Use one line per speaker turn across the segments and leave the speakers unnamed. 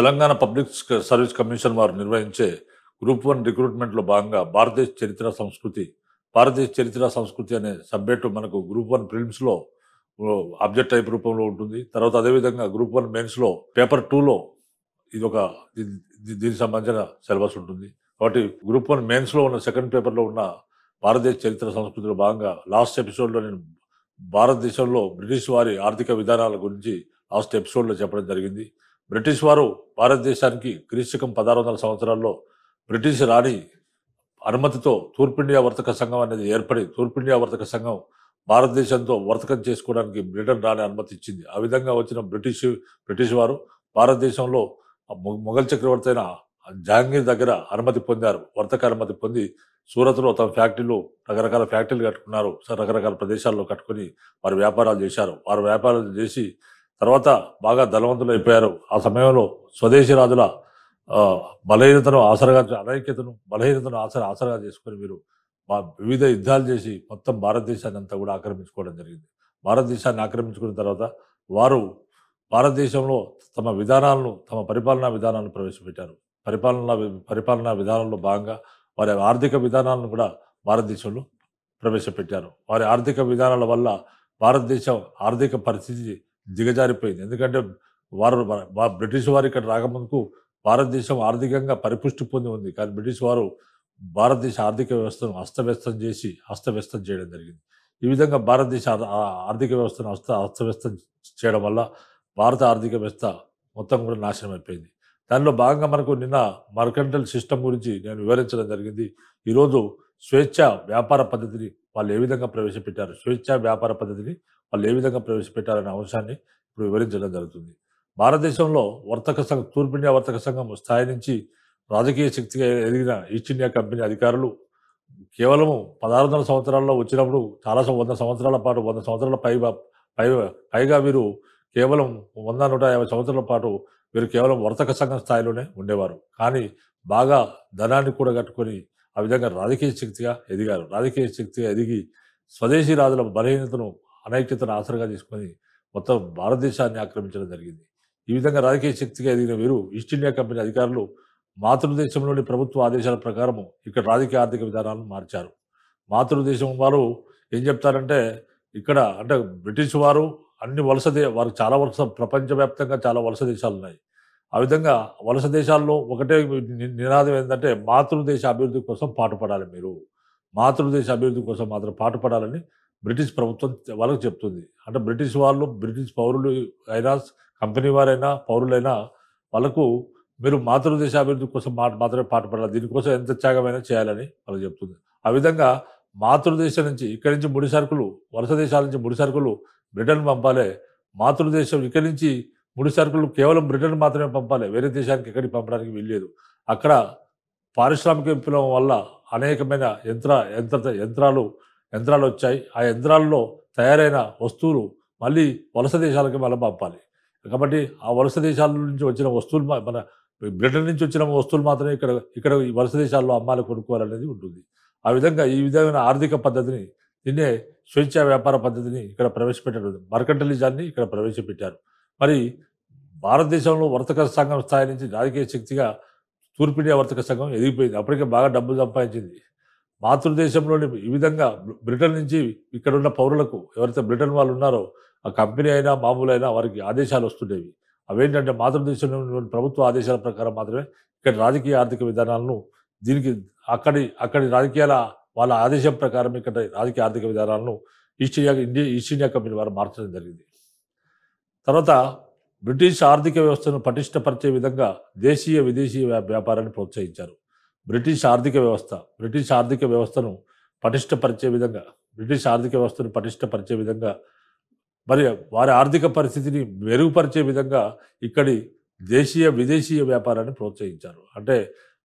Telangana public service commission వారు నిర్వహించే group one రిక్రూట్మెంట్లో భాగంగా భారతదేశ చరిత్ర సంస్కృతి భారతదేశ చరిత్ర సంస్కృతి అనే సబ్జెక్టు మనకు గ్రూప్ వన్ ప్రిలిమ్స్లో అబ్జెక్ట్ టైప్ రూపంలో ఉంటుంది తర్వాత అదేవిధంగా గ్రూప్ వన్ మెయిన్స్లో పేపర్ టూలో ఇది ఒక దీనికి సంబంధించిన సిలబస్ ఉంటుంది కాబట్టి గ్రూప్ వన్ మెయిన్స్లో ఉన్న సెకండ్ పేపర్లో ఉన్న భారతదేశ చరిత్ర సంస్కృతిలో భాగంగా లాస్ట్ ఎపిసోడ్లో నేను భారతదేశంలో బ్రిటిష్ వారి ఆర్థిక విధానాల గురించి లాస్ట్ ఎపిసోడ్లో చెప్పడం జరిగింది బ్రిటిష్ వారు భారతదేశానికి క్రీస్తుకం పదహారు వందల సంవత్సరాల్లో బ్రిటిష్ రాణి అనుమతితో తూర్పిండియా వర్తక సంఘం అనేది ఏర్పడి తూర్పిండియా వర్తక సంఘం భారతదేశంతో వర్తకం చేసుకోవడానికి బ్రిటన్ రాని అనుమతి ఇచ్చింది ఆ విధంగా వచ్చిన బ్రిటిష్ బ్రిటిష్ వారు భారతదేశంలో మొఘల్ చక్రవర్తి అయిన జహాంగీర్ దగ్గర అనుమతి పొందారు వర్తక అనుమతి పొంది సూరత్లో తమ ఫ్యాక్టరీలు రకరకాల ఫ్యాక్టరీలు కట్టుకున్నారు రకరకాల ప్రదేశాల్లో కట్టుకుని వారు వ్యాపారాలు చేశారు వారు వ్యాపారాలు చేసి తర్వాత బాగా ధనవంతులు అయిపోయారు ఆ సమయంలో స్వదేశీ రాజుల బలహీనతను ఆసరగా అనైక్యతను బలహీనతను ఆసర ఆసరగా చేసుకొని మీరు మా వివిధ యుద్ధాలు చేసి మొత్తం భారతదేశాన్ని అంతా కూడా ఆక్రమించుకోవడం జరిగింది భారతదేశాన్ని ఆక్రమించుకున్న తర్వాత వారు భారతదేశంలో తమ విధానాలను తమ పరిపాలనా విధానాలను ప్రవేశపెట్టారు పరిపాలనా పరిపాలనా విధానంలో భాగంగా వారి ఆర్థిక విధానాలను కూడా భారతదేశంలో ప్రవేశపెట్టారు వారి ఆర్థిక విధానాల వల్ల భారతదేశం ఆర్థిక పరిస్థితి దిగజారిపోయింది ఎందుకంటే వారు బ్రిటిష్ వారు ఇక్కడ రాకముందుకు భారతదేశం ఆర్థికంగా పరిపుష్టి పొంది ఉంది కానీ బ్రిటిష్ వారు భారతదేశ ఆర్థిక వ్యవస్థను అస్తవ్యస్తం చేసి అస్తవ్యస్తం చేయడం జరిగింది ఈ విధంగా భారతదేశ ఆర్థిక వ్యవస్థను అస్త అస్తవ్యస్తం చేయడం వల్ల భారత ఆర్థిక వ్యవస్థ మొత్తం కూడా నాశనం అయిపోయింది దానిలో భాగంగా మనకు నిన్న మర్కంటల్ సిస్టమ్ గురించి నేను వివరించడం జరిగింది ఈరోజు స్వేచ్ఛ వ్యాపార పద్ధతిని వాళ్ళు ఏ విధంగా ప్రవేశపెట్టారు స్వేచ్ఛ వ్యాపార పద్ధతిని వాళ్ళు ఏ విధంగా ప్రవేశపెట్టాలనే అంశాన్ని ఇప్పుడు వివరించడం జరుగుతుంది భారతదేశంలో వర్తక సంఘం ఇండియా వర్తక సంఘం స్థాయి నుంచి రాజకీయ శక్తిగా ఎదిగిన ఈస్ట్ ఇండియా కంపెనీ అధికారులు కేవలం పదహారు వందల సంవత్సరాల్లో వచ్చినప్పుడు చాలా వంద సంవత్సరాల పాటు వంద సంవత్సరాల పైగా పై పైగా వీరు కేవలం వంద నూట యాభై సంవత్సరాల పాటు వీరు కేవలం వర్తక సంఘం స్థాయిలోనే ఉండేవారు కానీ బాగా ధనాన్ని కూడా కట్టుకొని ఆ విధంగా రాజకీయ శక్తిగా ఎదిగారు రాజకీయ శక్తిగా ఎదిగి స్వదేశీ రాజుల బలహీనతను అనైక్యతను ఆసరగా తీసుకొని మొత్తం భారతదేశాన్ని ఆక్రమించడం జరిగింది ఈ విధంగా రాజకీయ శక్తిగా ఎదిగిన వీరు ఈస్టిండియా కంపెనీ అధికారులు మాతృదేశంలోని ప్రభుత్వ ఆదేశాల ప్రకారము ఇక్కడ రాజకీయ ఆర్థిక విధానాలను మార్చారు మాతృదేశం వారు ఏం చెప్తారంటే ఇక్కడ అంటే బ్రిటిష్ వారు అన్ని వలస దే వారు చాలా వలస ప్రపంచవ్యాప్తంగా చాలా వలస దేశాలు ఉన్నాయి ఆ విధంగా వలస దేశాల్లో ఒకటే నినాదం ఏంటంటే మాతృదేశ అభివృద్ధి కోసం పాటుపడాలి మీరు మాతృదేశ అభివృద్ధి కోసం మాత్రం పాటుపడాలని బ్రిటిష్ ప్రభుత్వం వాళ్ళకు చెప్తుంది అంటే బ్రిటిష్ వాళ్ళు బ్రిటిష్ పౌరులు అయినా కంపెనీ వారైనా పౌరులైనా వాళ్ళకు మీరు మాతృదేశ అభివృద్ధి కోసం మాట మాత్రమే పడాలి దీనికోసం ఎంత త్యాగమైనా చేయాలని వాళ్ళు చెప్తుంది ఆ విధంగా మాతృదేశం నుంచి ఇక్కడి నుంచి ముడి సరుకులు వలస దేశాల నుంచి ముడి సరుకులు బ్రిటన్ పంపాలి మాతృదేశం ఇక్కడి నుంచి ముడి సరుకులు కేవలం బ్రిటన్ మాత్రమే పంపాలి వేరే దేశానికి ఎక్కడికి పంపడానికి వీల్లేదు అక్కడ పారిశ్రామిక విప్లవం వల్ల అనేకమైన యంత్ర యంత్ర యంత్రాలు యంత్రాలు వచ్చాయి ఆ యంత్రాల్లో తయారైన వస్తువులు మళ్ళీ వలస దేశాలకు మళ్ళీ పంపాలి కాబట్టి ఆ వలస దేశాల నుంచి వచ్చిన వస్తువులు మన బ్రిటన్ నుంచి వచ్చిన వస్తువులు మాత్రమే ఇక్కడ ఇక్కడ ఈ వలస దేశాల్లో అమ్మాయిలు కొనుక్కోవాలనేది ఉంటుంది ఆ విధంగా ఈ విధమైన ఆర్థిక పద్ధతిని నిన్నే స్వేచ్ఛ వ్యాపార పద్ధతిని ఇక్కడ ప్రవేశపెట్టారు మర్కంటలిజాన్ని ఇక్కడ ప్రవేశపెట్టారు మరి భారతదేశంలో వర్తక సంఘం స్థాయి నుంచి రాజకీయ శక్తిగా తూర్పిడియా వర్తక సంఘం ఎదిగిపోయింది అప్పటికే బాగా డబ్బు సంపాదించింది మాతృదేశంలోని ఈ విధంగా బ్రిటన్ నుంచి ఇక్కడ ఉన్న పౌరులకు ఎవరైతే బ్రిటన్ వాళ్ళు ఉన్నారో ఆ కంపెనీ అయినా మామూలు అయినా వారికి ఆదేశాలు వస్తుండేవి అవేంటంటే మాతృదేశంలోని ప్రభుత్వ ఆదేశాల ప్రకారం మాత్రమే ఇక్కడ రాజకీయ ఆర్థిక విధానాలను దీనికి అక్కడి అక్కడి రాజకీయాల వాళ్ళ ఆదేశం ప్రకారం ఇక్కడ రాజకీయ ఆర్థిక విధానాలను East India India East India company వారు మార్చడం జరిగింది తర్వాత బ్రిటిష్ ఆర్థిక వ్యవస్థను పటిష్టపరిచే విధంగా దేశీయ విదేశీ వ్యాపారాన్ని ప్రోత్సహించారు బ్రిటిష్ ఆర్థిక వ్యవస్థ బ్రిటిష్ ఆర్థిక వ్యవస్థను పటిష్టపరిచే విధంగా బ్రిటిష్ ఆర్థిక వ్యవస్థను పటిష్టపరిచే విధంగా మరి వారి ఆర్థిక పరిస్థితిని మెరుగుపరిచే విధంగా ఇక్కడి దేశీయ విదేశీయ వ్యాపారాన్ని ప్రోత్సహించారు అంటే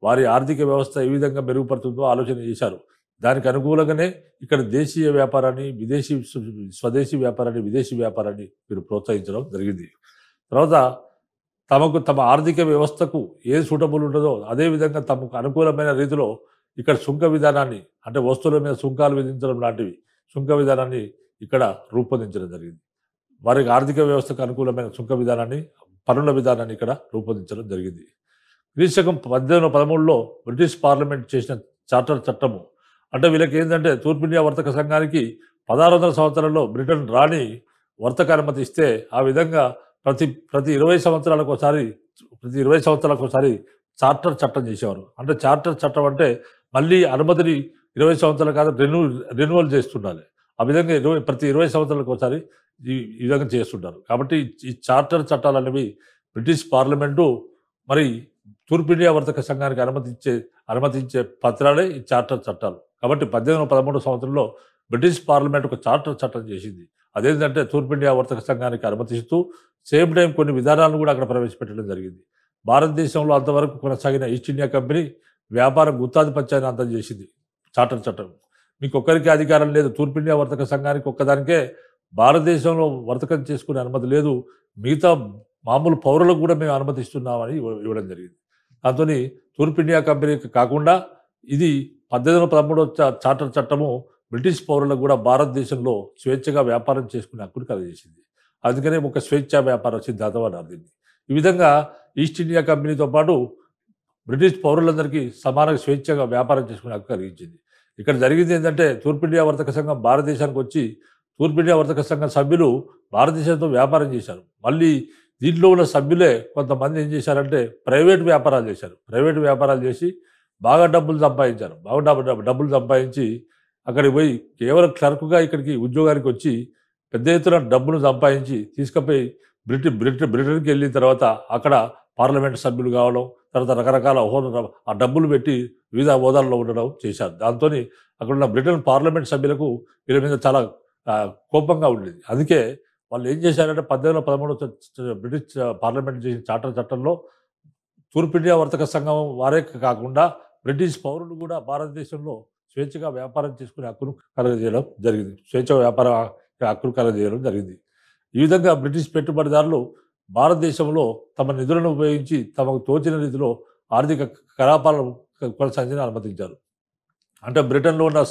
వారి ఆర్థిక వ్యవస్థ ఏ విధంగా మెరుగుపడుతుందో ఆలోచన చేశారు దానికి అనుకూలంగానే ఇక్కడ దేశీయ వ్యాపారాన్ని విదేశీ స్వదేశీ వ్యాపారాన్ని విదేశీ వ్యాపారాన్ని మీరు ప్రోత్సహించడం జరిగింది తర్వాత తమకు తమ ఆర్థిక వ్యవస్థకు ఏ సూటబుల్ ఉంటుందో అదేవిధంగా తమకు అనుకూలమైన రీతిలో ఇక్కడ సుంక విధానాన్ని అంటే వస్తువుల మీద సుంకాలు విధించడం లాంటివి సుంక విధానాన్ని ఇక్కడ రూపొందించడం జరిగింది వారికి ఆర్థిక వ్యవస్థకు అనుకూలమైన సుంక విధానాన్ని పన్నుల విధానాన్ని ఇక్కడ రూపొందించడం జరిగింది క్రీశకం పద్దెనిమిది పదమూడులో బ్రిటిష్ పార్లమెంట్ చేసిన చార్టర్ చట్టము అంటే వీళ్ళకి ఏంటంటే తూర్పు ఇండియా వర్తక సంఘానికి పదహారు వందల సంవత్సరాల్లో బ్రిటన్ రాణి వర్తక అనుమతి ఇస్తే ఆ విధంగా ప్రతి ప్రతి ఇరవై సంవత్సరాలకు ఒకసారి ప్రతి ఇరవై సంవత్సరాలకు ఒకసారి చార్టర్ చట్టం చేసేవారు అంటే చార్టర్ చట్టం అంటే మళ్ళీ అనుమతిని ఇరవై సంవత్సరాల కాదు రెన్యూ రెన్యువల్ చేస్తుండాలి ఆ విధంగా ఇరవై ప్రతి ఇరవై సంవత్సరాలకు ఒకసారి ఈ విధంగా చేస్తుంటారు కాబట్టి ఈ చార్టర్ చట్టాలు అనేవి బ్రిటిష్ పార్లమెంటు మరి తూర్పు ఇండియా వర్తక సంఘానికి అనుమతించే అనుమతించే పత్రాలే ఈ చార్టర్ చట్టాలు కాబట్టి పద్దెనిమిది వందల పదమూడు సంవత్సరంలో బ్రిటిష్ పార్లమెంట్ ఒక చార్టర్ చట్టం చేసింది అదేంటంటే ఇండియా వర్తక సంఘానికి అనుమతిస్తూ సేమ్ టైం కొన్ని విధానాలను కూడా అక్కడ ప్రవేశపెట్టడం జరిగింది భారతదేశంలో అంతవరకు కొనసాగిన ఈస్ట్ ఇండియా కంపెనీ వ్యాపార గుత్తాధిపత్యాన్ని అంతం చేసింది చార్టర్ చట్టం మీకు ఒక్కరికి అధికారం లేదు తూర్పు ఇండియా వర్తక సంఘానికి ఒక్కదానికే భారతదేశంలో వర్తకం చేసుకునే అనుమతి లేదు మిగతా మామూలు పౌరులకు కూడా మేము అనుమతిస్తున్నామని ఇవ్వడం జరిగింది దాంతో తూర్పు ఇండియా కంపెనీకి కాకుండా ఇది పద్దెనిమిది వందల పదమూడవ చార్టర్ చట్టము బ్రిటిష్ పౌరులకు కూడా భారతదేశంలో స్వేచ్ఛగా వ్యాపారం చేసుకునే హక్కును కలిగజేసింది అందుకనే ఒక స్వేచ్ఛా వ్యాపార సిద్ధాంతం అని అర్థింది ఈ విధంగా ఈస్ట్ ఇండియా కంపెనీతో పాటు బ్రిటిష్ పౌరులందరికీ సమానంగా స్వేచ్ఛగా వ్యాపారం చేసుకునే హక్కు కలిగించింది ఇక్కడ జరిగింది ఏంటంటే తూర్పిండియా వర్తక సంఘం భారతదేశానికి వచ్చి ఇండియా వర్తక సంఘం సభ్యులు భారతదేశంతో వ్యాపారం చేశారు మళ్ళీ దీంట్లో ఉన్న సభ్యులే కొంతమంది ఏం చేశారంటే ప్రైవేట్ వ్యాపారాలు చేశారు ప్రైవేట్ వ్యాపారాలు చేసి బాగా డబ్బులు సంపాదించారు బాగా డబ్బు డబ్బులు సంపాదించి అక్కడికి పోయి కేవలం క్లర్క్గా ఇక్కడికి ఉద్యోగానికి వచ్చి పెద్ద ఎత్తున డబ్బును సంపాదించి తీసుకుపోయి బ్రిటి బ్రిటన్ బ్రిటన్కి వెళ్ళిన తర్వాత అక్కడ పార్లమెంట్ సభ్యులు కావడం తర్వాత రకరకాల హోదా ఆ డబ్బులు పెట్టి వివిధ హోదాల్లో ఉండడం చేశారు దాంతో అక్కడ ఉన్న బ్రిటన్ పార్లమెంట్ సభ్యులకు వీళ్ళ మీద చాలా కోపంగా ఉండేది అందుకే వాళ్ళు ఏం చేశారంటే పద్దెనిమిది పదమూడు బ్రిటిష్ పార్లమెంట్ చేసిన చార్టర్ చట్టంలో తూర్పు ఇండియా వర్తక సంఘం వారే కాకుండా బ్రిటిష్ పౌరులు కూడా భారతదేశంలో స్వేచ్ఛగా వ్యాపారం చేసుకునే హక్కును కలగజేయడం జరిగింది స్వేచ్ఛ వ్యాపార హక్కును కలగజేయడం జరిగింది ఈ విధంగా బ్రిటిష్ పెట్టుబడిదారులు భారతదేశంలో తమ నిధులను ఉపయోగించి తమకు తోచిన రీతిలో ఆర్థిక కలాపాలను కొనసాగించని అనుమతించారు అంటే బ్రిటన్లో ఉన్న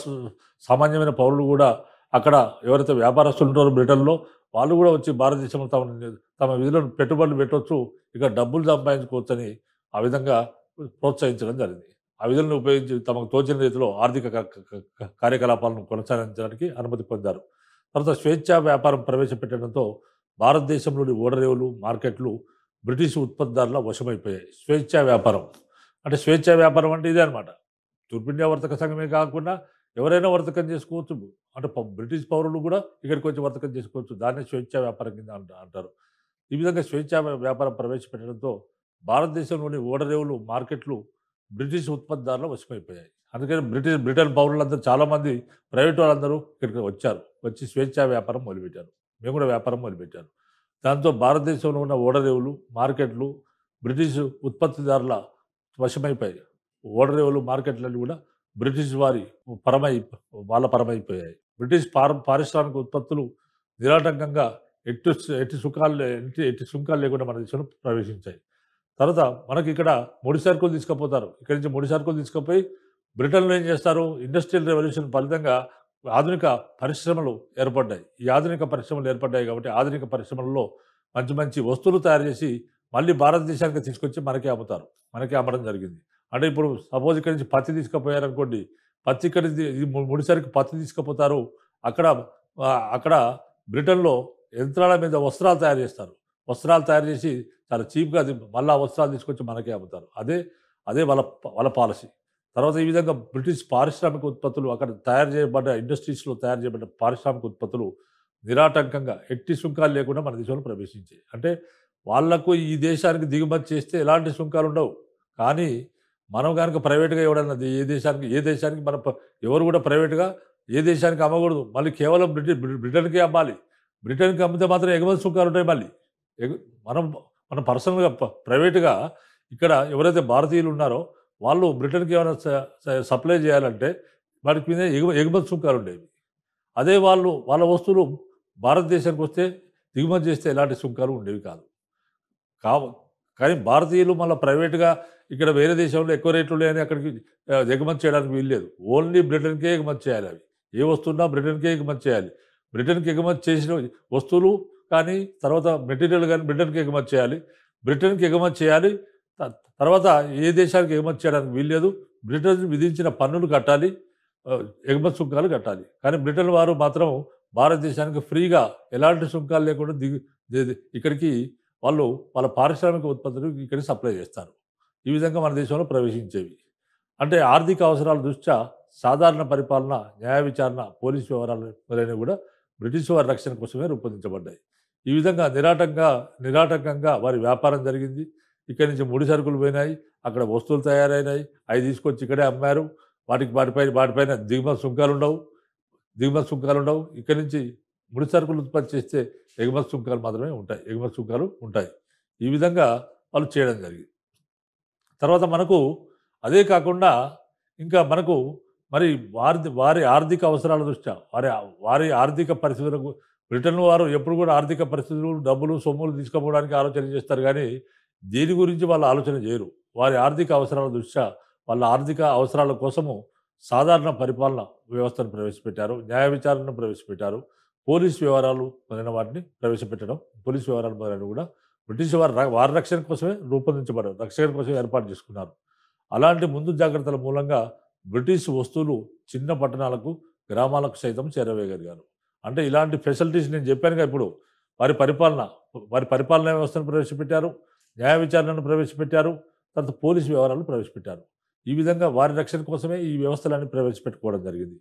సామాన్యమైన పౌరులు కూడా అక్కడ ఎవరైతే వ్యాపారస్తులు ఉంటారో బ్రిటన్లో వాళ్ళు కూడా వచ్చి భారతదేశంలో తమ తమ విధులను పెట్టుబడులు పెట్టవచ్చు ఇక డబ్బులు సంపాదించుకోవచ్చని ఆ విధంగా ప్రోత్సహించడం జరిగింది ఆ విధులను ఉపయోగించి తమకు తోచిన రీతిలో ఆర్థిక కార్యకలాపాలను కొనసాగించడానికి అనుమతి పొందారు తర్వాత స్వేచ్ఛా వ్యాపారం ప్రవేశపెట్టడంతో భారతదేశంలోని ఓడరేవులు మార్కెట్లు బ్రిటిష్ ఉత్పత్తిదారుల వశమైపోయాయి స్వేచ్ఛా వ్యాపారం అంటే స్వేచ్ఛా వ్యాపారం అంటే ఇదే అనమాట తూర్పిండియా వర్తక సంఘమే కాకుండా ఎవరైనా వర్తకం చేసుకోవచ్చు అంటే బ్రిటిష్ పౌరులు కూడా ఇక్కడికి వచ్చి వర్తకం చేసుకోవచ్చు దాన్నే స్వేచ్ఛా వ్యాపారం కింద అంటారు ఈ విధంగా స్వేచ్ఛా వ్యాపారం ప్రవేశపెట్టడంతో భారతదేశంలోని ఓడరేవులు మార్కెట్లు బ్రిటిష్ ఉత్పత్తిదారులు వశమైపోయాయి అందుకని బ్రిటిష్ బ్రిటన్ పౌరులందరూ చాలామంది ప్రైవేట్ వాళ్ళందరూ ఇక్కడికి వచ్చారు వచ్చి స్వేచ్ఛా వ్యాపారం మొదలుపెట్టారు మేము కూడా వ్యాపారం మొదలుపెట్టారు దాంతో భారతదేశంలో ఉన్న ఓడరేవులు మార్కెట్లు బ్రిటిష్ ఉత్పత్తిదారుల వశమైపోయాయి ఓడరేవులు మార్కెట్లన్నీ కూడా బ్రిటిష్ వారి పరమై వాళ్ళ పరమైపోయాయి బ్రిటిష్ పార పారిశ్రామిక ఉత్పత్తులు నిరాటంకంగా ఎట్టి ఎట్టి సుఖాలు ఎట్టి ఎట్టి సుంకాలు లేకుండా మన దేశంలో ప్రవేశించాయి తర్వాత మనకి ఇక్కడ ముడి సరుకులు తీసుకుపోతారు ఇక్కడి నుంచి ముడి సరుకులు తీసుకుపోయి బ్రిటన్లో ఏం చేస్తారు ఇండస్ట్రియల్ రెవల్యూషన్ ఫలితంగా ఆధునిక పరిశ్రమలు ఏర్పడ్డాయి ఈ ఆధునిక పరిశ్రమలు ఏర్పడ్డాయి కాబట్టి ఆధునిక పరిశ్రమల్లో మంచి మంచి వస్తువులు తయారు చేసి మళ్ళీ భారతదేశానికి తీసుకొచ్చి మనకే అమ్ముతారు మనకే అమ్మడం జరిగింది అంటే ఇప్పుడు సపోజ్ ఇక్కడి నుంచి పత్తి తీసుకుపోయారనుకోండి పత్తి ఇక్కడి ముడిసరికి పత్తి తీసుకుపోతారు అక్కడ అక్కడ బ్రిటన్లో యంత్రాల మీద వస్త్రాలు తయారు చేస్తారు వస్త్రాలు తయారు చేసి చాలా చీప్గా మళ్ళీ వస్త్రాలు తీసుకొచ్చి మనకే అమ్ముతారు అదే అదే వాళ్ళ వాళ్ళ పాలసీ తర్వాత ఈ విధంగా బ్రిటిష్ పారిశ్రామిక ఉత్పత్తులు అక్కడ తయారు చేయబడ్డ ఇండస్ట్రీస్లో తయారు చేయబడ్డ పారిశ్రామిక ఉత్పత్తులు నిరాటంకంగా ఎట్టి సుంకాలు లేకుండా మన దేశంలో ప్రవేశించాయి అంటే వాళ్లకు ఈ దేశానికి దిగుమతి చేస్తే ఎలాంటి సుంకాలు ఉండవు కానీ మనం కనుక ప్రైవేట్గా ఎవడన్నా ఏ దేశానికి ఏ దేశానికి మన ఎవరు కూడా ప్రైవేట్గా ఏ దేశానికి అమ్మకూడదు మళ్ళీ కేవలం బ్రిటి బ్రిటన్కే అమ్మాలి బ్రిటన్కి అమ్మితే మాత్రం ఎగుమతి సుంకాలు ఉంటాయి మళ్ళీ ఎగు మనం మనం పర్సనల్గా ప్రైవేట్గా ఇక్కడ ఎవరైతే భారతీయులు ఉన్నారో వాళ్ళు బ్రిటన్కి ఏమైనా సప్లై చేయాలంటే వాటికి మీద ఎగుమ ఎగుమతి సుంకాలు ఉండేవి అదే వాళ్ళు వాళ్ళ వస్తువులు భారతదేశానికి వస్తే దిగుమతి చేస్తే ఎలాంటి సుంకాలు ఉండేవి కాదు కావు కానీ భారతీయులు మళ్ళీ ప్రైవేట్గా ఇక్కడ వేరే దేశంలో ఎక్కువ రేట్లు లేని అక్కడికి ఎగుమతి చేయడానికి వీల్లేదు ఓన్లీ బ్రిటన్కే ఎగుమతి చేయాలి అవి ఏ వస్తువున్నా బ్రిటన్కే ఎగుమతి చేయాలి బ్రిటన్కి ఎగుమతి చేసిన వస్తువులు కానీ తర్వాత మెటీరియల్ కానీ బ్రిటన్కి ఎగుమతి చేయాలి బ్రిటన్కి ఎగుమతి చేయాలి తర్వాత ఏ దేశానికి ఎగుమతి చేయడానికి వీల్లేదు బ్రిటన్ విధించిన పన్నులు కట్టాలి ఎగుమతి సుంకాలు కట్టాలి కానీ బ్రిటన్ వారు మాత్రం భారతదేశానికి ఫ్రీగా ఎలాంటి సుంకాలు లేకుండా దిగు ఇక్కడికి వాళ్ళు వాళ్ళ పారిశ్రామిక ఉత్పత్తులు ఇక్కడికి సప్లై చేస్తారు ఈ విధంగా మన దేశంలో ప్రవేశించేవి అంటే ఆర్థిక అవసరాల దృష్ట్యా సాధారణ పరిపాలన న్యాయ విచారణ పోలీసు వ్యవహారాలు మొదలైనవి కూడా బ్రిటిష్ వారి రక్షణ కోసమే రూపొందించబడ్డాయి ఈ విధంగా నిరాటంగా నిరాటంకంగా వారి వ్యాపారం జరిగింది ఇక్కడి నుంచి ముడి సరుకులు పోయినాయి అక్కడ వస్తువులు తయారైనాయి అవి తీసుకొచ్చి ఇక్కడే అమ్మారు వాటికి వాటిపైన వాటిపైన దిగుమతి సుంకాలు ఉండవు దిగుమతి సుంకాలు ఉండవు ఇక్కడి నుంచి ముడి సరుకులు ఉత్పత్తి చేస్తే ఎగుమతి సుంకాలు మాత్రమే ఉంటాయి ఎగుమతి సుంకాలు ఉంటాయి ఈ విధంగా వాళ్ళు చేయడం జరిగింది తర్వాత మనకు అదే కాకుండా ఇంకా మనకు మరి వారి వారి ఆర్థిక అవసరాల దృష్ట్యా వారి వారి ఆర్థిక పరిస్థితులకు బ్రిటన్ వారు ఎప్పుడు కూడా ఆర్థిక పరిస్థితులు డబ్బులు సొమ్ములు తీసుకుపోవడానికి ఆలోచన చేస్తారు కానీ దీని గురించి వాళ్ళు ఆలోచన చేయరు వారి ఆర్థిక అవసరాల దృష్ట్యా వాళ్ళ ఆర్థిక అవసరాల కోసము సాధారణ పరిపాలన వ్యవస్థను ప్రవేశపెట్టారు న్యాయ విచారణను ప్రవేశపెట్టారు పోలీస్ వ్యవహారాలు మొదలైన వాటిని ప్రవేశపెట్టడం పోలీస్ వ్యవహారాలు మొదలైనవి కూడా బ్రిటిష్ వారు వారి రక్షణ కోసమే రూపొందించబడారు రక్షణ కోసమే ఏర్పాటు చేసుకున్నారు అలాంటి ముందు జాగ్రత్తల మూలంగా బ్రిటిష్ వస్తువులు చిన్న పట్టణాలకు గ్రామాలకు సైతం చేరవేయగలిగారు అంటే ఇలాంటి ఫెసిలిటీస్ నేను చెప్పానుగా ఇప్పుడు వారి పరిపాలన వారి పరిపాలన వ్యవస్థను ప్రవేశపెట్టారు న్యాయ విచారణను ప్రవేశపెట్టారు తర్వాత పోలీసు వ్యవహారాలు ప్రవేశపెట్టారు ఈ విధంగా వారి రక్షణ కోసమే ఈ వ్యవస్థలన్నీ ప్రవేశపెట్టుకోవడం జరిగింది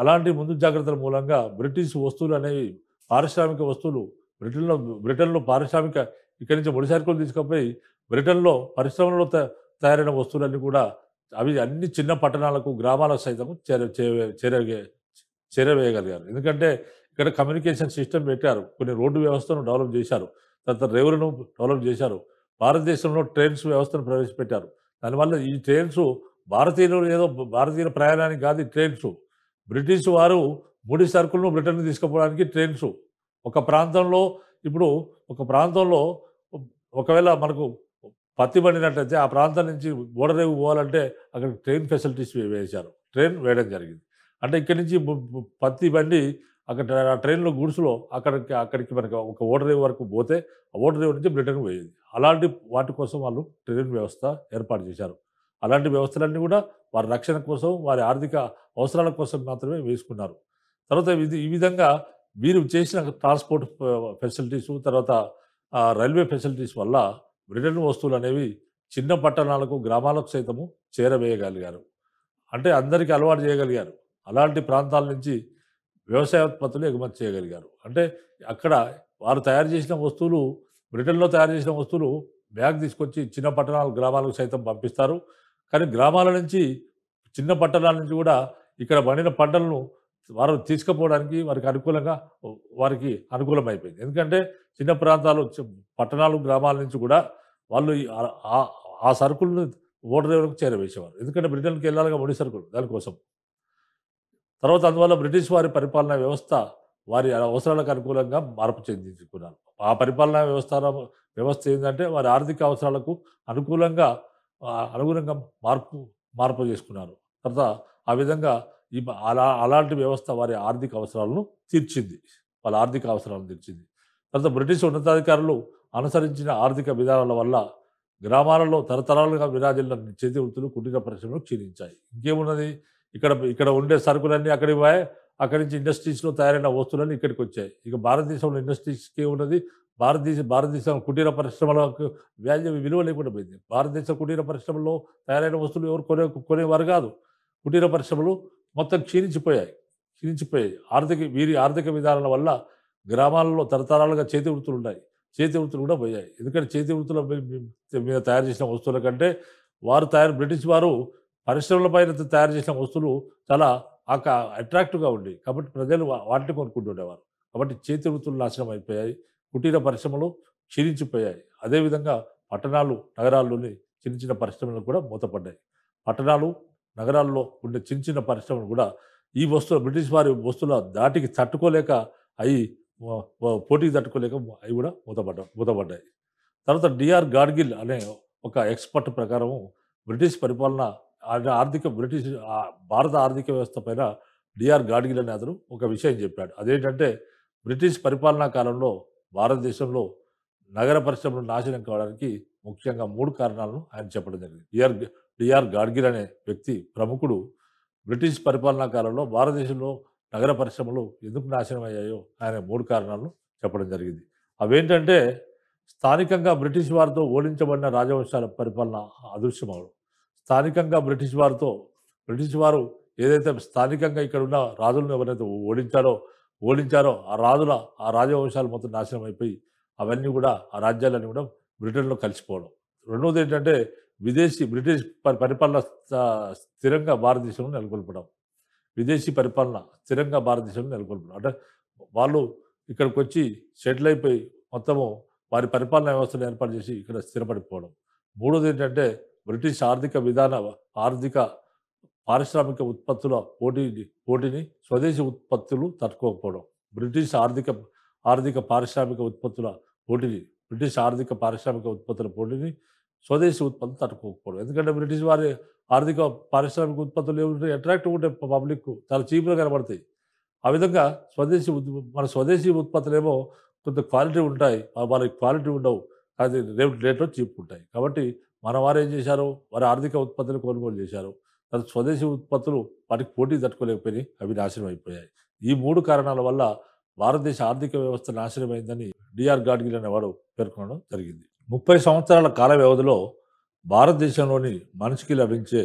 అలాంటి ముందు జాగ్రత్తల మూలంగా బ్రిటిష్ వస్తువులు అనేవి పారిశ్రామిక వస్తువులు బ్రిటన్లో బ్రిటన్లో పారిశ్రామిక ఇక్కడి నుంచి ముడి సరుకులు తీసుకుపోయి బ్రిటన్లో పరిశ్రమలో తయారైన వస్తువులన్నీ కూడా అవి అన్ని చిన్న పట్టణాలకు గ్రామాలకు సైతం చేర చేరగే చేరవేయగలిగారు ఎందుకంటే ఇక్కడ కమ్యూనికేషన్ సిస్టమ్ పెట్టారు కొన్ని రోడ్డు వ్యవస్థను డెవలప్ చేశారు తర్వాత రేవులను డెవలప్ చేశారు భారతదేశంలో ట్రైన్స్ వ్యవస్థను ప్రవేశపెట్టారు దానివల్ల ఈ ట్రైన్స్ భారతీయులు ఏదో భారతీయుల ప్రయాణానికి కాదు ట్రైన్స్ బ్రిటిష్ వారు ముడి సరుకులను బ్రిటన్ తీసుకుపోవడానికి ట్రైన్స్ ఒక ప్రాంతంలో ఇప్పుడు ఒక ప్రాంతంలో ఒకవేళ మనకు పత్తి పడినట్టయితే ఆ ప్రాంతం నుంచి గోడరేవు పోవాలంటే అక్కడ ట్రైన్ ఫెసిలిటీస్ వేశారు ట్రైన్ వేయడం జరిగింది అంటే ఇక్కడి నుంచి పత్తి బండి అక్కడ ట్రైన్లో గూడ్స్లో అక్కడికి అక్కడికి మనకి ఒక ఓటరీ వరకు పోతే ఆ ఓటరీ నుంచి బ్రిటన్ పోయేది అలాంటి వాటి కోసం వాళ్ళు ట్రైన్ వ్యవస్థ ఏర్పాటు చేశారు అలాంటి వ్యవస్థలన్నీ కూడా వారి రక్షణ కోసం వారి ఆర్థిక అవసరాల కోసం మాత్రమే వేసుకున్నారు తర్వాత ఇది ఈ విధంగా వీరు చేసిన ట్రాన్స్పోర్ట్ ఫెసిలిటీస్ తర్వాత రైల్వే ఫెసిలిటీస్ వల్ల బ్రిటన్ వస్తువులు అనేవి చిన్న పట్టణాలకు గ్రామాలకు సైతము చేరవేయగలిగారు అంటే అందరికీ అలవాటు చేయగలిగారు అలాంటి ప్రాంతాల నుంచి వ్యవసాయ ఉత్పత్తులు ఎగుమతి చేయగలిగారు అంటే అక్కడ వారు తయారు చేసిన వస్తువులు బ్రిటన్లో తయారు చేసిన వస్తువులు బ్యాగ్ తీసుకొచ్చి చిన్న పట్టణాలు గ్రామాలకు సైతం పంపిస్తారు కానీ గ్రామాల నుంచి చిన్న పట్టణాల నుంచి కూడా ఇక్కడ పండిన పంటలను వారు తీసుకుపోవడానికి వారికి అనుకూలంగా వారికి అనుకూలమైపోయింది ఎందుకంటే చిన్న ప్రాంతాలు పట్టణాలు గ్రామాల నుంచి కూడా వాళ్ళు ఆ సరుకులను ఓటర్ చేరవేసేవారు ఎందుకంటే బ్రిటన్కి వెళ్ళాలిగా ముడి సరుకులు దానికోసం తర్వాత అందువల్ల బ్రిటిష్ వారి పరిపాలనా వ్యవస్థ వారి అవసరాలకు అనుకూలంగా మార్పు చెందించుకున్నారు ఆ పరిపాలనా వ్యవస్థ వ్యవస్థ ఏంటంటే వారి ఆర్థిక అవసరాలకు అనుకూలంగా అనుగుణంగా మార్పు మార్పు చేసుకున్నారు తర్వాత ఆ విధంగా ఈ అలా అలాంటి వ్యవస్థ వారి ఆర్థిక అవసరాలను తీర్చింది వాళ్ళ ఆర్థిక అవసరాలను తీర్చింది తర్వాత బ్రిటిష్ ఉన్నతాధికారులు అనుసరించిన ఆర్థిక విధానాల వల్ల గ్రామాలలో తరతరాలుగా విరాజిల్లిన చేతి వృత్తులు కుటీర పరిశ్రమలు క్షీణించాయి ఇంకేమున్నది ఇక్కడ ఇక్కడ ఉండే సరుకులన్నీ అక్కడికి పోయి అక్కడి నుంచి ఇండస్ట్రీస్లో తయారైన వస్తువులన్నీ ఇక్కడికి వచ్చాయి ఇక భారతదేశంలో ఇండస్ట్రీస్కి ఉన్నది భారతదేశ భారతదేశం కుటీర పరిశ్రమలకు వ్యాల్యూ విలువ లేకుండా పోయింది భారతదేశ కుటీర పరిశ్రమలో తయారైన వస్తువులు ఎవరు కొనే కొనేవారు కాదు కుటీర పరిశ్రమలు మొత్తం క్షీణించిపోయాయి క్షీణించిపోయాయి ఆర్థిక వీరి ఆర్థిక విధానాల వల్ల గ్రామాలలో తరతరాలుగా చేతి వృత్తులు ఉన్నాయి చేతి వృత్తులు కూడా పోయాయి ఎందుకంటే చేతి వృత్తుల మీద తయారు చేసిన వస్తువుల కంటే వారు తయారు బ్రిటిష్ వారు పరిశ్రమల పైన తయారు చేసిన వస్తువులు చాలా ఒక అట్రాక్టివ్గా ఉండేవి కాబట్టి ప్రజలు వాటిని కొనుక్కుంటుండేవారు కాబట్టి చేతి వృత్తులు నాశనం అయిపోయాయి కుటీర పరిశ్రమలు క్షీణించిపోయాయి అదేవిధంగా పట్టణాలు నగరాల్లోని చిన్న చిన్న పరిశ్రమలు కూడా మూతపడ్డాయి పట్టణాలు నగరాల్లో ఉండే చిన్న చిన్న పరిశ్రమలు కూడా ఈ వస్తువులు బ్రిటిష్ వారి వస్తువుల దాటికి తట్టుకోలేక అవి పోటీకి తట్టుకోలేక అవి కూడా మూతపడ్డ మూతపడ్డాయి తర్వాత డిఆర్ గాడ్గిల్ అనే ఒక ఎక్స్పర్ట్ ప్రకారము బ్రిటిష్ పరిపాలన ఆయన ఆర్థిక బ్రిటిష్ భారత ఆర్థిక వ్యవస్థ పైన డిఆర్ గాడ్గిల్ అనే అతను ఒక విషయం చెప్పాడు అదేంటంటే బ్రిటిష్ పరిపాలనా కాలంలో భారతదేశంలో నగర పరిశ్రమలు నాశనం కావడానికి ముఖ్యంగా మూడు కారణాలను ఆయన చెప్పడం జరిగింది డిఆర్ డిఆర్ గాడ్గిల్ అనే వ్యక్తి ప్రముఖుడు బ్రిటిష్ పరిపాలనా కాలంలో భారతదేశంలో నగర పరిశ్రమలు ఎందుకు నాశనం అయ్యాయో ఆయన మూడు కారణాలను చెప్పడం జరిగింది అవేంటంటే స్థానికంగా బ్రిటిష్ వారితో ఓడించబడిన రాజవంశాల పరిపాలన అదృశ్యమవడం స్థానికంగా బ్రిటిష్ వారితో బ్రిటిష్ వారు ఏదైతే స్థానికంగా ఇక్కడ ఉన్న రాజులను ఎవరైతే ఓడించారో ఓడించారో ఆ రాజుల ఆ రాజవంశాలు మొత్తం నాశనం అయిపోయి అవన్నీ కూడా ఆ రాజ్యాలన్నీ కూడా బ్రిటన్లో కలిసిపోవడం రెండవది ఏంటంటే విదేశీ బ్రిటిష్ పరిపాలన స్థిరంగా భారతదేశంలో నెలకొల్పడం విదేశీ పరిపాలన స్థిరంగా భారతదేశంలో నెలకొల్పడం అంటే వాళ్ళు ఇక్కడికి వచ్చి సెటిల్ అయిపోయి మొత్తము వారి పరిపాలన వ్యవస్థను ఏర్పాటు చేసి ఇక్కడ స్థిరపడిపోవడం మూడోది ఏంటంటే బ్రిటిష్ ఆర్థిక విధాన ఆర్థిక పారిశ్రామిక ఉత్పత్తుల పోటీ పోటీని స్వదేశీ ఉత్పత్తులు తట్టుకోకపోవడం బ్రిటిష్ ఆర్థిక ఆర్థిక పారిశ్రామిక ఉత్పత్తుల పోటీని బ్రిటిష్ ఆర్థిక పారిశ్రామిక ఉత్పత్తుల పోటీని స్వదేశీ ఉత్పత్తులు తట్టుకోకపోవడం ఎందుకంటే బ్రిటిష్ వారి ఆర్థిక పారిశ్రామిక ఉత్పత్తులు ఏమిటంటే అట్రాక్టివ్ ఉంటాయి పబ్లిక్ చాలా చీప్లో కనబడతాయి ఆ విధంగా స్వదేశీ మన స్వదేశీ ఉత్పత్తులు ఏమో కొంత క్వాలిటీ ఉంటాయి వాళ్ళకి క్వాలిటీ ఉండవు అది రేట్ రేట్లో చీప్ ఉంటాయి కాబట్టి మన వారు ఏం చేశారు వారి ఆర్థిక ఉత్పత్తులు కొనుగోలు చేశారు తన స్వదేశీ ఉత్పత్తులు వాటికి పోటీ తట్టుకోలేకపోయి అవి నాశనం అయిపోయాయి ఈ మూడు కారణాల వల్ల భారతదేశ ఆర్థిక వ్యవస్థ నాశనమైందని డిఆర్ గాడ్గిల్ అనేవాడు పేర్కొనడం జరిగింది ముప్పై సంవత్సరాల కాల వ్యవధిలో భారతదేశంలోని మనిషికి లభించే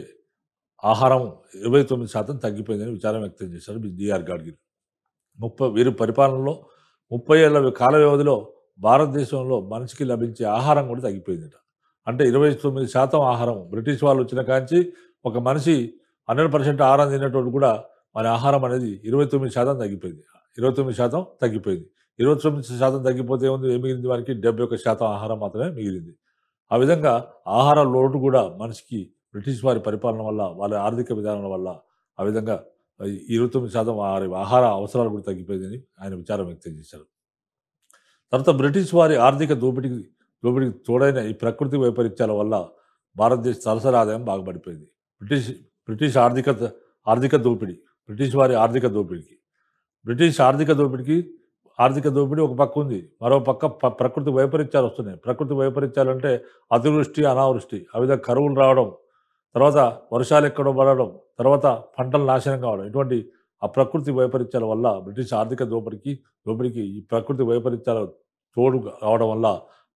ఆహారం ఇరవై తొమ్మిది శాతం తగ్గిపోయిందని విచారం వ్యక్తం చేశారు డిఆర్ గాడ్గిల్ ముప్పై వీరి పరిపాలనలో ముప్పై ఏళ్ళ కాల వ్యవధిలో భారతదేశంలో మనిషికి లభించే ఆహారం కూడా తగ్గిపోయిందట అంటే ఇరవై తొమ్మిది శాతం ఆహారం బ్రిటిష్ వాళ్ళు వచ్చిన కాంచి ఒక మనిషి హండ్రెడ్ పర్సెంట్ ఆహారం తినేటోడు కూడా మరి ఆహారం అనేది ఇరవై తొమ్మిది శాతం తగ్గిపోయింది ఇరవై తొమ్మిది శాతం తగ్గిపోయింది ఇరవై తొమ్మిది శాతం తగ్గిపోతే ఏముంది మిగిలింది వారికి డెబ్బై ఒక శాతం ఆహారం మాత్రమే మిగిలింది ఆ విధంగా ఆహార లోటు కూడా మనిషికి బ్రిటిష్ వారి పరిపాలన వల్ల వాళ్ళ ఆర్థిక విధానం వల్ల ఆ విధంగా ఇరవై తొమ్మిది శాతం వారి ఆహార అవసరాలు కూడా తగ్గిపోయిందని ఆయన విచారం వ్యక్తం చేశారు తర్వాత బ్రిటిష్ వారి ఆర్థిక దోపిడీకి లోపలికి తోడైన ఈ ప్రకృతి వైపరీత్యాల వల్ల భారతదేశ సరసర ఆదాయం బాగుపడిపోయింది బ్రిటిష్ బ్రిటిష్ ఆర్థిక ఆర్థిక దోపిడీ బ్రిటిష్ వారి ఆర్థిక దోపిడికి బ్రిటిష్ ఆర్థిక దోపిడీకి ఆర్థిక దోపిడీ ఒక పక్క ఉంది మరో పక్క ప్రకృతి వైపరీత్యాలు వస్తున్నాయి ప్రకృతి వైపరీత్యాలు అంటే అతివృష్టి అనావృష్టి విధంగా కరువులు రావడం తర్వాత వర్షాలు ఎక్కడ పడడం తర్వాత పంటలు నాశనం కావడం ఇటువంటి ఆ ప్రకృతి వైపరీత్యాల వల్ల బ్రిటిష్ ఆర్థిక దోపిడీకి దోపిడీకి ఈ ప్రకృతి వైపరీత్యాలు తోడు కావడం వల్ల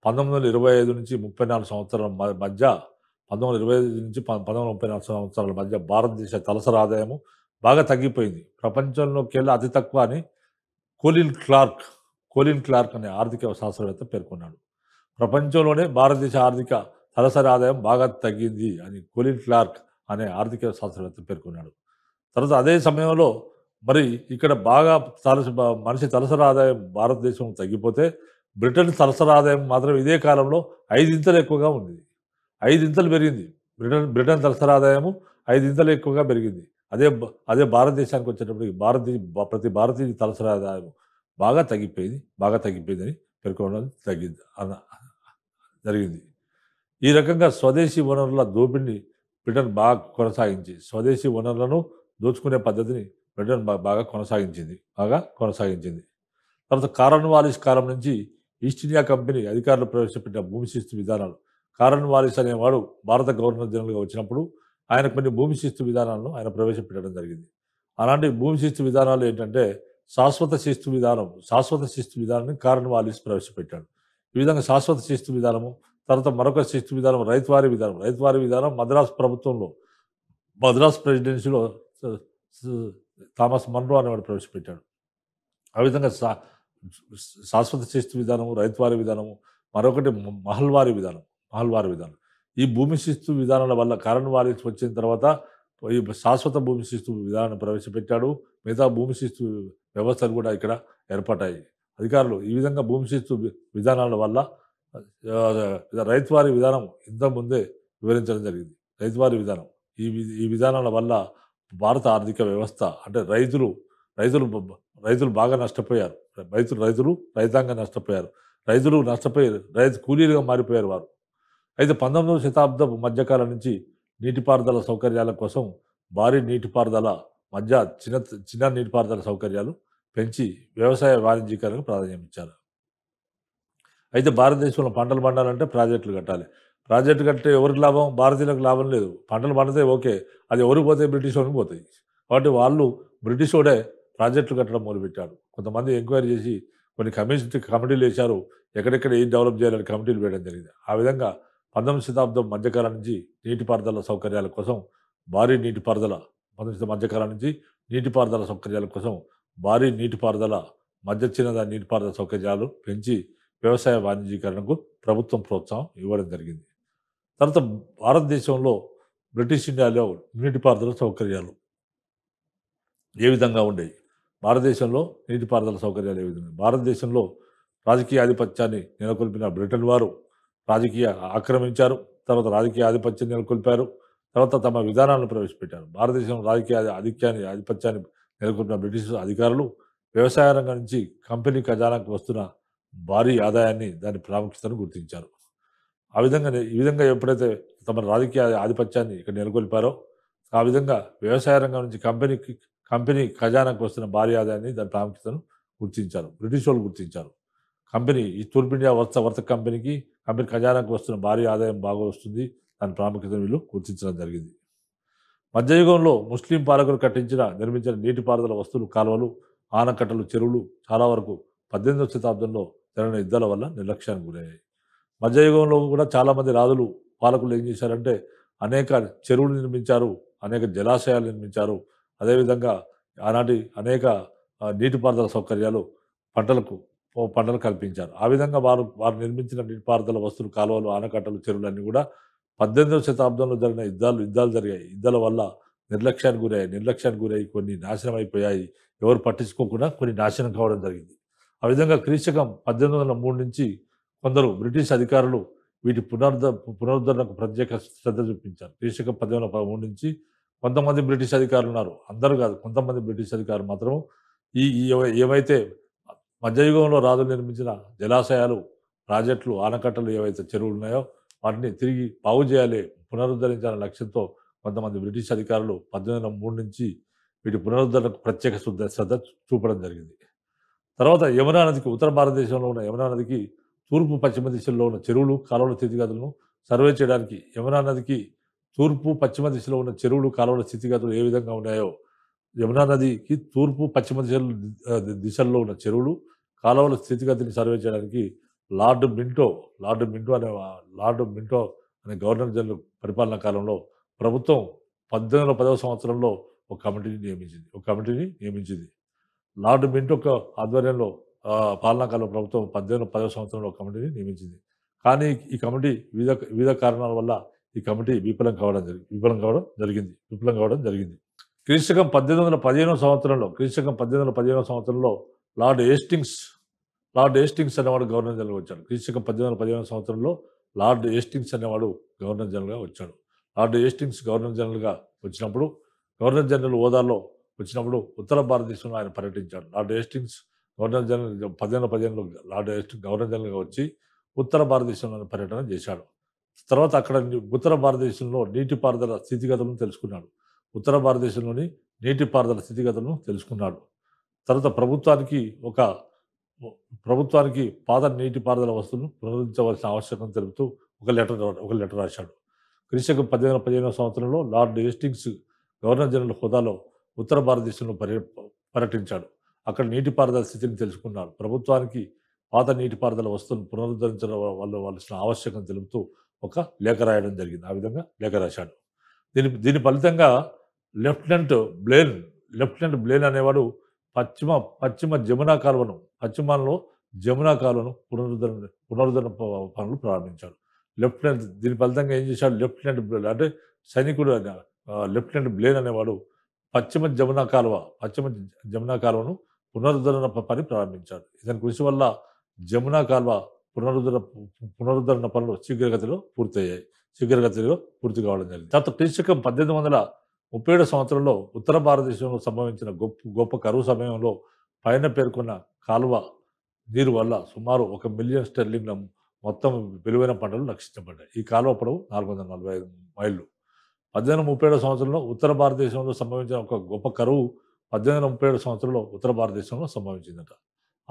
పంతొమ్మిది వందల ఇరవై ఐదు నుంచి ముప్పై నాలుగు సంవత్సరాల మధ్య పంతొమ్మిది వందల ఇరవై ఐదు నుంచి పంతొమ్మిది వందల ముప్పై నాలుగు సంవత్సరాల మధ్య భారతదేశ తలసరి ఆదాయము బాగా తగ్గిపోయింది ప్రపంచంలోకెల్లా అతి తక్కువ అని కోలిన్ క్లార్క్ కోలిన్ క్లార్క్ అనే ఆర్థిక శాస్త్రవేత్త పేర్కొన్నాడు ప్రపంచంలోనే భారతదేశ ఆర్థిక తలసరి ఆదాయం బాగా తగ్గింది అని కోలిన్ క్లార్క్ అనే ఆర్థిక శాస్త్రవేత్త పేర్కొన్నాడు తర్వాత అదే సమయంలో మరి ఇక్కడ బాగా తలస మనిషి తలసరి ఆదాయం భారతదేశం తగ్గిపోతే బ్రిటన్ సరసర ఆదాయం మాత్రం ఇదే కాలంలో ఐదింతలు ఎక్కువగా ఉంది ఐదింతలు పెరిగింది బ్రిటన్ బ్రిటన్ సరసర ఆదాయము ఐదింతలు ఎక్కువగా పెరిగింది అదే అదే భారతదేశానికి వచ్చేటప్పటికి భారతీయ ప్రతి భారతీయ తలసర ఆదాయం బాగా తగ్గిపోయింది బాగా తగ్గిపోయిందని పేర్కొనడం తగ్గింది అన్న జరిగింది ఈ రకంగా స్వదేశీ వనరుల దోపిడిని బ్రిటన్ బాగా కొనసాగించి స్వదేశీ వనరులను దోచుకునే పద్ధతిని బ్రిటన్ బాగా కొనసాగించింది బాగా కొనసాగించింది తర్వాత వాలిష్ కాలం నుంచి ఈస్ట్ ఇండియా కంపెనీ అధికారులు ప్రవేశపెట్టిన భూమి శిస్తు విధానాలు కారన్ వారిస్ అనేవాడు భారత గవర్నర్ జనరల్గా వచ్చినప్పుడు ఆయన కొన్ని భూమి శిస్తు విధానాలను ఆయన ప్రవేశపెట్టడం జరిగింది అలాంటి భూమి శిస్తు విధానాలు ఏంటంటే శాశ్వత శిస్తు విధానం శాశ్వత శిస్తు విధానాన్ని కారన్ వాలిస్ ప్రవేశపెట్టాడు ఈ విధంగా శాశ్వత శిస్తు విధానము తర్వాత మరొక శిస్తు విధానం రైతువారి విధానం రైతువారి విధానం మద్రాస్ ప్రభుత్వంలో మద్రాస్ ప్రెసిడెన్సీలో థామస్ మన్రో అనేవాడు ప్రవేశపెట్టాడు ఆ విధంగా సా శాశ్వత శిస్తు విధానము రైతువారి విధానము మరొకటి మహల్వారి విధానం మహల్వారి విధానం ఈ భూమి శిస్తు విధానాల వల్ల కరణ్ వారి వచ్చిన తర్వాత ఈ శాశ్వత భూమి శిస్తు విధానాన్ని ప్రవేశపెట్టాడు మిగతా భూమి శిస్తు వ్యవస్థలు కూడా ఇక్కడ ఏర్పడ్డాయి అధికారులు ఈ విధంగా భూమి శిస్తు విధానాల వల్ల రైతువారి విధానం ఇంతకుముందే వివరించడం జరిగింది రైతువారి విధానం ఈ ఈ విధానాల వల్ల భారత ఆర్థిక వ్యవస్థ అంటే రైతులు రైతులు రైతులు బాగా నష్టపోయారు రైతులు రైతులు రైతాంగం నష్టపోయారు రైతులు నష్టపోయి రైతు కూలీలుగా మారిపోయారు వారు అయితే పంతొమ్మిదవ శతాబ్దపు మధ్యకాలం నుంచి నీటిపారుదల సౌకర్యాల కోసం భారీ నీటిపారుదల మధ్య చిన్న చిన్న నీటిపారుదల సౌకర్యాలు పెంచి వ్యవసాయ వాణిజ్యీకరణకు ప్రాధాన్యం ఇచ్చారు అయితే భారతదేశంలో పంటలు పండాలంటే ప్రాజెక్టులు కట్టాలి ప్రాజెక్టు కట్టే ఎవరికి లాభం భారతీయులకు లాభం లేదు పంటలు పండితే ఓకే అది ఎవరికి పోతే బ్రిటిష్ వాళ్ళకి పోతాయి కాబట్టి వాళ్ళు బ్రిటిష్ వాడే ప్రాజెక్టులు కట్టడం మొదలుపెట్టారు కొంతమంది ఎంక్వైరీ చేసి కొన్ని కమిషన్ కమిటీలు వేశారు ఎక్కడెక్కడ ఏం డెవలప్ చేయాలని కమిటీలు వేయడం జరిగింది ఆ విధంగా పంతొమ్మిది శతాబ్దం మధ్యకాలం నుంచి నీటిపారుదల సౌకర్యాల కోసం భారీ నీటిపారుదల పంతొమ్మిది మధ్యకాలం నుంచి నీటిపారుదల సౌకర్యాల కోసం భారీ నీటిపారుదల మధ్య చిన్నద నీటిపారుదల సౌకర్యాలు పెంచి వ్యవసాయ వాణిజ్యీకరణకు ప్రభుత్వం ప్రోత్సాహం ఇవ్వడం జరిగింది తర్వాత భారతదేశంలో బ్రిటిష్ ఇండియాలో నీటిపారుదల సౌకర్యాలు ఏ విధంగా ఉండేవి భారతదేశంలో నీటిపారుదల సౌకర్యాలు ఏ విధంగా భారతదేశంలో రాజకీయ ఆధిపత్యాన్ని నెలకొల్పిన బ్రిటన్ వారు రాజకీయ ఆక్రమించారు తర్వాత రాజకీయ ఆధిపత్యం నెలకొల్పారు తర్వాత తమ విధానాలను ప్రవేశపెట్టారు భారతదేశం రాజకీయ ఆధిక్యాన్ని ఆధిపత్యాన్ని నెలకొల్పిన బ్రిటిష్ అధికారులు వ్యవసాయ రంగం నుంచి కంపెనీ ఖజానాకు వస్తున్న భారీ ఆదాయాన్ని దాని ప్రాముఖ్యతను గుర్తించారు ఆ విధంగా ఈ విధంగా ఎప్పుడైతే తమ రాజకీయ ఆధిపత్యాన్ని ఇక్కడ నెలకొల్పారో ఆ విధంగా వ్యవసాయ రంగం నుంచి కంపెనీకి కంపెనీ ఖజానాకు వస్తున్న భారీ ఆదాయాన్ని దాని ప్రాముఖ్యతను గుర్తించారు బ్రిటిష్ వాళ్ళు గుర్తించారు కంపెనీ ఈ తూర్పు ఇండియా వర్త వర్త కంపెనీకి కంపెనీ ఖజానాకు వస్తున్న భారీ ఆదాయం బాగా వస్తుంది దాని ప్రాముఖ్యతను వీళ్ళు గుర్తించడం జరిగింది మధ్యయుగంలో ముస్లిం పాలకులు కట్టించిన నిర్మించిన నీటిపారుదల వస్తువులు కాలువలు ఆనకట్టలు చెరువులు చాలా వరకు పద్దెనిమిదవ శతాబ్దంలో జరిగిన యుద్ధాల వల్ల నిర్లక్ష్యానికి గురయ్యాయి మధ్యయుగంలో కూడా చాలామంది రాజులు పాలకులు ఏం చేశారంటే అనేక చెరువులు నిర్మించారు అనేక జలాశయాలు నిర్మించారు అదేవిధంగా ఆనాటి అనేక నీటిపారుదల సౌకర్యాలు పంటలకు పంటలు కల్పించారు ఆ విధంగా వారు వారు నిర్మించిన నీటిపారుదల వస్తువులు కాలువలు ఆనకట్టలు చెరువులన్నీ కూడా పద్దెనిమిదవ శతాబ్దంలో జరిగిన యుద్ధాలు యుద్ధాలు జరిగాయి యుద్ధాల వల్ల నిర్లక్ష్యానికి గురయ్యాయి నిర్లక్ష్యానికి గురయ్యి కొన్ని నాశనం అయిపోయాయి ఎవరు పట్టించుకోకుండా కొన్ని నాశనం కావడం జరిగింది ఆ విధంగా క్రీశకం పద్దెనిమిది వందల మూడు నుంచి కొందరు బ్రిటిష్ అధికారులు వీటి పునరుద్ధ పునరుద్ధరణకు ప్రత్యేక శ్రద్ధ చూపించారు క్రీశకం పద్దెనిమిది వందల పదమూడు నుంచి కొంతమంది బ్రిటిష్ అధికారులు ఉన్నారు అందరూ కాదు కొంతమంది బ్రిటిష్ అధికారులు మాత్రం ఈ ఏవైతే మధ్యయుగంలో రాజులు నిర్మించిన జలాశయాలు ప్రాజెక్టులు ఆనకట్టలు ఏవైతే చెరువులు ఉన్నాయో వాటిని తిరిగి బాగు చేయాలి పునరుద్ధరించాలనే లక్ష్యంతో కొంతమంది బ్రిటిష్ అధికారులు పద్దెనిమిది మూడు నుంచి వీటి పునరుద్ధరణకు ప్రత్యేక శ్రద్ధ శ్రద్ధ చూపడం జరిగింది తర్వాత యమునా నదికి ఉత్తర భారతదేశంలో ఉన్న యమునా నదికి తూర్పు పశ్చిమ దిశల్లో ఉన్న చెరువులు కాలువల స్థితిగతులను సర్వే చేయడానికి యమునా నదికి తూర్పు పశ్చిమ దిశలో ఉన్న చెరువులు కాలువల స్థితిగతులు ఏ విధంగా ఉన్నాయో యమునా నదికి తూర్పు పశ్చిమ దిశలు దిశల్లో ఉన్న చెరువులు కాలువల స్థితిగతిని సర్వే చేయడానికి లార్డ్ మింటో లార్డ్ మింటో అనే లార్డ్ మింటో అనే గవర్నర్ జనరల్ పరిపాలనా కాలంలో ప్రభుత్వం పద్దెనిమిది వందల పదవ సంవత్సరంలో ఒక కమిటీని నియమించింది ఒక కమిటీని నియమించింది లార్డ్ మింటో ఆధ్వర్యంలో పాలనా కాలంలో ప్రభుత్వం పద్దెనిమిది వందల పదవ సంవత్సరంలో ఒక కమిటీని నియమించింది కానీ ఈ కమిటీ వివిధ వివిధ కారణాల వల్ల ఈ కమిటీ విఫలం కావడం జరిగింది విఫలం కావడం జరిగింది విఫలం కావడం జరిగింది క్రీస్తుకం పద్దెనిమిది వందల పదిహేనవ సంవత్సరంలో క్రీస్తుకం పద్దెనిమిది వందల పదిహేనవ సంవత్సరంలో లార్డ్ ఏస్టింగ్స్ లార్డ్ ఏస్టింగ్స్ అనేవాడు గవర్నర్ జనరల్గా వచ్చాడు క్రీస్తకం పద్దెనిమిది వందల పదిహేనవ సంవత్సరంలో లార్డ్ ఏస్టింగ్స్ అనేవాడు గవర్నర్ జనరల్గా వచ్చాడు లార్డ్ ఏస్టింగ్స్ గవర్నర్ జనరల్గా వచ్చినప్పుడు గవర్నర్ జనరల్ హోదాలో వచ్చినప్పుడు ఉత్తర భారతదేశంలో ఆయన పర్యటించాడు లార్డ్ ఏస్టింగ్స్ గవర్నర్ జనరల్ పదిహేను పదిహేనులో లార్డ్ ఏస్టింగ్ గవర్నర్ జనరల్గా వచ్చి ఉత్తర భారతదేశంలో పర్యటన చేశాడు తర్వాత అక్కడ ఉత్తర భారతదేశంలో నీటిపారుదల స్థితిగతులను తెలుసుకున్నాడు ఉత్తర భారతదేశంలోని నీటిపారుదల స్థితిగతులను తెలుసుకున్నాడు తర్వాత ప్రభుత్వానికి ఒక ప్రభుత్వానికి పాత నీటిపారుదల వస్తువులను పునరుద్ధరించవలసిన ఆవశ్యకతను తెలుపుతూ ఒక లెటర్ ఒక లెటర్ రాశాడు క్రీస్తకు పదిహేను పదిహేనవ సంవత్సరంలో లార్డ్ హేస్టింగ్స్ గవర్నర్ జనరల్ హోదాలో ఉత్తర భారతదేశంలో పర్య పర్యటించాడు అక్కడ నీటిపారుదల స్థితిని తెలుసుకున్నాడు ప్రభుత్వానికి పాత నీటిపారుదల వస్తువులను పునరుద్ధరించడం వల్ల వాళ్ళ ఆవశ్యకం తెలుపుతూ ఒక లేఖ రాయడం జరిగింది ఆ విధంగా లేఖ రాశాడు దీని దీని ఫలితంగా లెఫ్టినెంట్ బ్లేన్ లెఫ్టినెంట్ బ్లేన్ అనేవాడు పశ్చిమ పశ్చిమ జమునా కాలువను పశ్చిమలో జమునా కాలువను పునరుద్ధరణ పునరుద్ధరణ పనులు ప్రారంభించాడు లెఫ్టినెంట్ దీని ఫలితంగా ఏం చేశాడు లెఫ్టినెంట్ బ్లేన్ అంటే సైనికుడు లెఫ్టినెంట్ బ్లేన్ అనేవాడు పశ్చిమ జమునా కాలువ పశ్చిమ జమునా కాలువను పునరుద్ధరణ పని ప్రారంభించాడు ఇతని కృషి వల్ల జమునా కాలువ పునరుద్ధరణ పునరుద్ధరణ పనులు శీఘ్రగతిలో పూర్తయ్యాయి శీఘ్రగతిలో పూర్తి కావడం జరిగింది తర్వాత క్రీశకం పద్దెనిమిది వందల ముప్పై ఏడు సంవత్సరంలో ఉత్తర భారతదేశంలో సంభవించిన గొప్ప గొప్ప కరువు సమయంలో పైన పేర్కొన్న కాలువ నీరు వల్ల సుమారు ఒక మిలియన్ స్టెర్లింగ్ల మొత్తం విలువైన పంటలు రక్షించబడ్డాయి ఈ కాలువ పొడవు నాలుగు వందల నలభై ఐదు మైళ్ళు పద్దెనిమిది ముప్పై ఏడు సంవత్సరంలో ఉత్తర భారతదేశంలో సంభవించిన ఒక గొప్ప కరువు పద్దెనిమిది ముప్పై ఏడు సంవత్సరంలో ఉత్తర భారతదేశంలో సంభవించిందట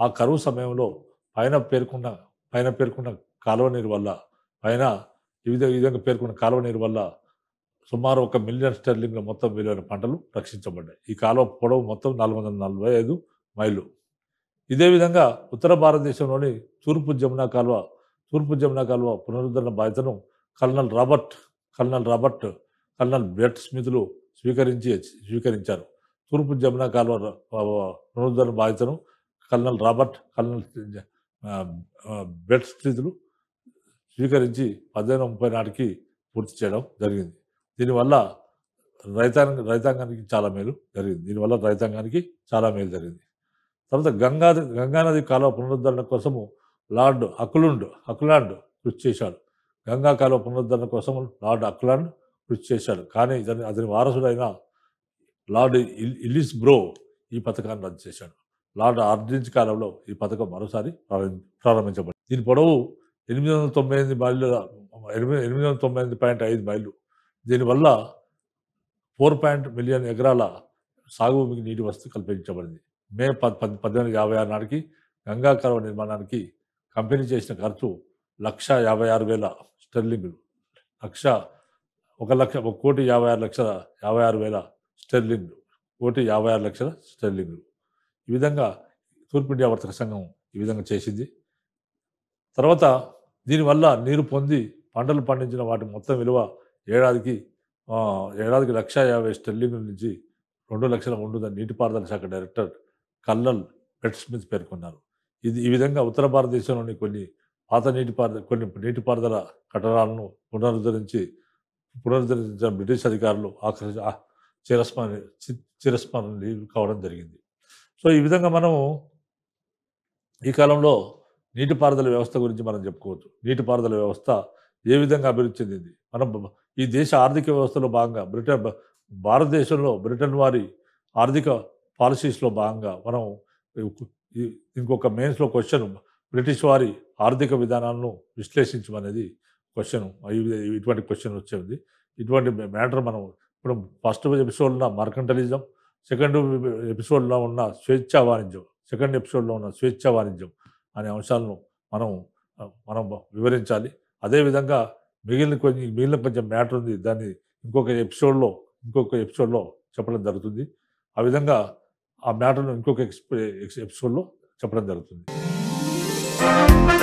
ఆ కరువు సమయంలో పైన పేర్కొన్న ఆయన పేర్కొన్న కాలువ నీరు వల్ల ఆయన వివిధ విధంగా విధంగా పేర్కొన్న కాలువ నీరు వల్ల సుమారు ఒక మిలియన్ స్టెర్లింగ్ల మొత్తం విలువైన పంటలు రక్షించబడ్డాయి ఈ కాలువ పొడవు మొత్తం నాలుగు వందల నలభై ఐదు మైళ్ళు ఇదే విధంగా ఉత్తర భారతదేశంలోని తూర్పు జమునా కాలువ తూర్పు జమునా కాలువ పునరుద్ధరణ బాధ్యతను colonel Robert colonel Robert colonel Brett స్మిత్లు స్వీకరించి స్వీకరించారు తూర్పు జమునా కాలువ పునరుద్ధరణ బాధ్యతను కల్నల్ రాబర్ట్ కల్నల్ బెడ్ స్థితులు స్వీకరించి పద్దెనిమిది ముప్పై నాటికి పూర్తి చేయడం జరిగింది దీనివల్ల రైతాంగ రైతాంగానికి చాలా మేలు జరిగింది దీనివల్ల రైతాంగానికి చాలా మేలు జరిగింది తర్వాత గంగా గంగానది కాలువ పునరుద్ధరణ కోసము లార్డ్ అకులుండ్ అకులాండ్ కృషి చేశాడు గంగా కాలువ పునరుద్ధరణ కోసం లార్డ్ అకులాండ్ కృషి చేశాడు కానీ అతని అతని వారసుడైన లార్డ్ ఇలిస్ బ్రో ఈ పథకాన్ని రద్దు చేశాడు లార్డ్ ఆర్డినెన్స్ కాలంలో ఈ పథకం మరోసారి ప్రారంభించబడింది దీని పొడవు ఎనిమిది వందల తొంభై ఎనిమిది మైళ్ళు ఎనిమిది ఎనిమిది వందల తొంభై ఎనిమిది పాయింట్ ఐదు మైళ్ళు దీనివల్ల ఫోర్ పాయింట్ మిలియన్ ఎకరాల సాగు భూమికి నీటి వసతి కల్పించబడింది మే పద్ పద్ పద్దెనిమిది యాభై ఆరు నాటికి గంగా కర్వ నిర్మాణానికి కంపెనీ చేసిన ఖర్చు లక్ష యాభై ఆరు వేల స్టెర్లింగులు లక్ష ఒక లక్ష ఒక కోటి యాభై ఆరు లక్షల యాభై ఆరు వేల స్టెర్లింగులు కోటి యాభై ఆరు లక్షల స్టెర్లింగులు ఈ విధంగా తూర్పు ఇండియా వర్తక సంఘం ఈ విధంగా చేసింది తర్వాత దీనివల్ల నీరు పొంది పంటలు పండించిన వాటి మొత్తం విలువ ఏడాదికి ఏడాదికి లక్ష యాభై స్టెల్లింగ్ నుంచి రెండు లక్షల ఉంటుందని నీటిపారుదల శాఖ డైరెక్టర్ కల్లల్ పెట్ స్మిత్ పేర్కొన్నారు ఇది ఈ విధంగా ఉత్తర భారతదేశంలోని కొన్ని పాత నీటిపారుద కొన్ని నీటిపారుదల కట్టడాలను పునరుద్ధరించి పునరుద్ధరించిన బ్రిటిష్ అధికారులు ఆకర్ష చిరస్మరణ చిరస్మరణ కావడం జరిగింది సో ఈ విధంగా మనము ఈ కాలంలో నీటిపారుదల వ్యవస్థ గురించి మనం చెప్పుకోవచ్చు నీటిపారుదల వ్యవస్థ ఏ విధంగా అభివృద్ధి చెందింది మనం ఈ దేశ ఆర్థిక వ్యవస్థలో భాగంగా బ్రిటన్ భారతదేశంలో బ్రిటన్ వారి ఆర్థిక పాలసీస్లో భాగంగా మనం ఇంకొక మెయిన్స్లో క్వశ్చన్ బ్రిటిష్ వారి ఆర్థిక విధానాలను విశ్లేషించమనేది క్వశ్చన్ ఇటువంటి క్వశ్చన్ వచ్చేది ఇటువంటి మ్యాటర్ మనం ఇప్పుడు ఫస్ట్ ఉన్న మర్కంటలిజం సెకండ్ ఎపిసోడ్లో ఉన్న స్వేచ్ఛా వాణిజ్యం సెకండ్ ఎపిసోడ్లో ఉన్న స్వేచ్ఛా వాణిజ్యం అనే అంశాలను మనం మనం వివరించాలి అదేవిధంగా మిగిలిన కొన్ని మిగిలిన కొంచెం మ్యాటర్ ఉంది దాన్ని ఇంకొక ఎపిసోడ్లో ఇంకొక ఎపిసోడ్లో చెప్పడం జరుగుతుంది ఆ విధంగా ఆ మ్యాటర్ను ఇంకొక ఎక్స్ ఎపిసోడ్లో చెప్పడం జరుగుతుంది